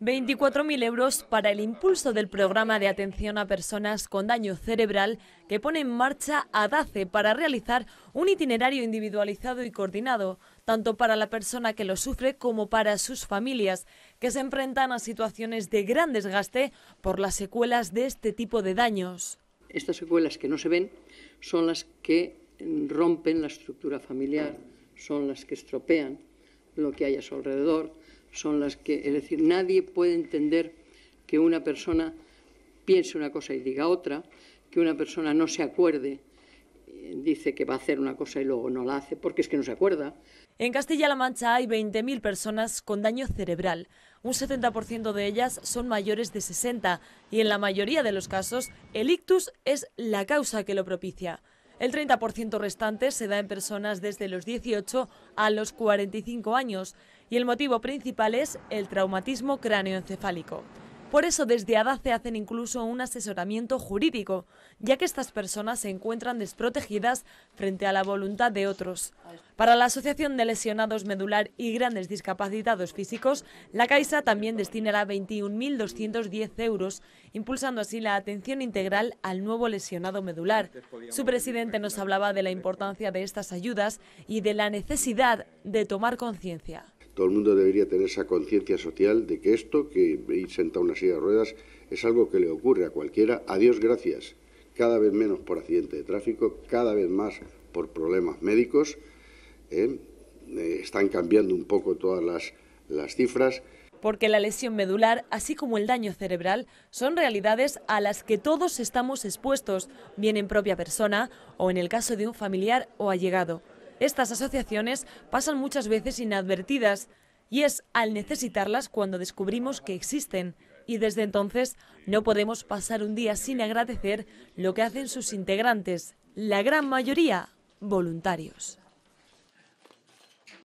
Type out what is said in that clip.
24.000 euros para el impulso del programa de atención a personas con daño cerebral que pone en marcha ADACE para realizar un itinerario individualizado y coordinado, tanto para la persona que lo sufre como para sus familias, que se enfrentan a situaciones de gran desgaste por las secuelas de este tipo de daños. Estas secuelas que no se ven son las que rompen la estructura familiar, son las que estropean lo que hay a su alrededor, son las que, es decir, nadie puede entender que una persona piense una cosa y diga otra, que una persona no se acuerde, eh, dice que va a hacer una cosa y luego no la hace porque es que no se acuerda. En Castilla-La Mancha hay 20.000 personas con daño cerebral. Un 70% de ellas son mayores de 60 y en la mayoría de los casos el ictus es la causa que lo propicia. El 30% restante se da en personas desde los 18 a los 45 años y el motivo principal es el traumatismo cráneoencefálico. Por eso desde ADACE hacen incluso un asesoramiento jurídico, ya que estas personas se encuentran desprotegidas frente a la voluntad de otros. Para la Asociación de Lesionados Medular y Grandes Discapacitados Físicos, la Caixa también destinará 21.210 euros, impulsando así la atención integral al nuevo lesionado medular. Su presidente nos hablaba de la importancia de estas ayudas y de la necesidad de tomar conciencia. Todo el mundo debería tener esa conciencia social de que esto, que ir sentado en una silla de ruedas, es algo que le ocurre a cualquiera. A Dios gracias. Cada vez menos por accidente de tráfico, cada vez más por problemas médicos. ¿eh? Eh, están cambiando un poco todas las cifras porque la lesión medular, así como el daño cerebral, son realidades a las que todos estamos expuestos, bien en propia persona o en el caso de un familiar o allegado estas asociaciones pasan muchas veces inadvertidas y es al necesitarlas cuando descubrimos que existen. Y desde entonces no podemos pasar un día sin agradecer lo que hacen sus integrantes, la gran mayoría voluntarios.